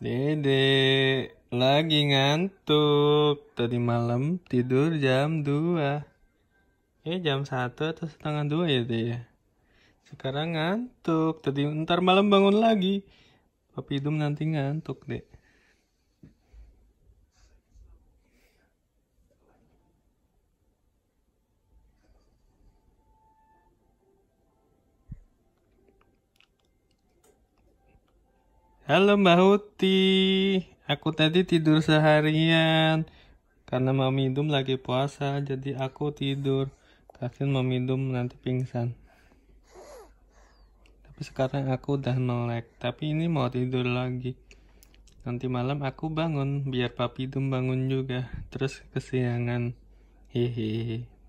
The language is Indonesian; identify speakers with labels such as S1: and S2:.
S1: Dede lagi ngantuk tadi malam tidur jam 2 eh jam satu atau setengah dua ya deh sekarang ngantuk tadi ntar malam bangun lagi papi hidung nanti ngantuk deh Halo Mbak Huti, aku tadi tidur seharian karena mau minum lagi puasa, jadi aku tidur. Kasian mau minum nanti pingsan. Tapi sekarang aku udah melek, tapi ini mau tidur lagi. Nanti malam aku bangun, biar Papi Dum bangun juga, terus kesiangan. Hehehe.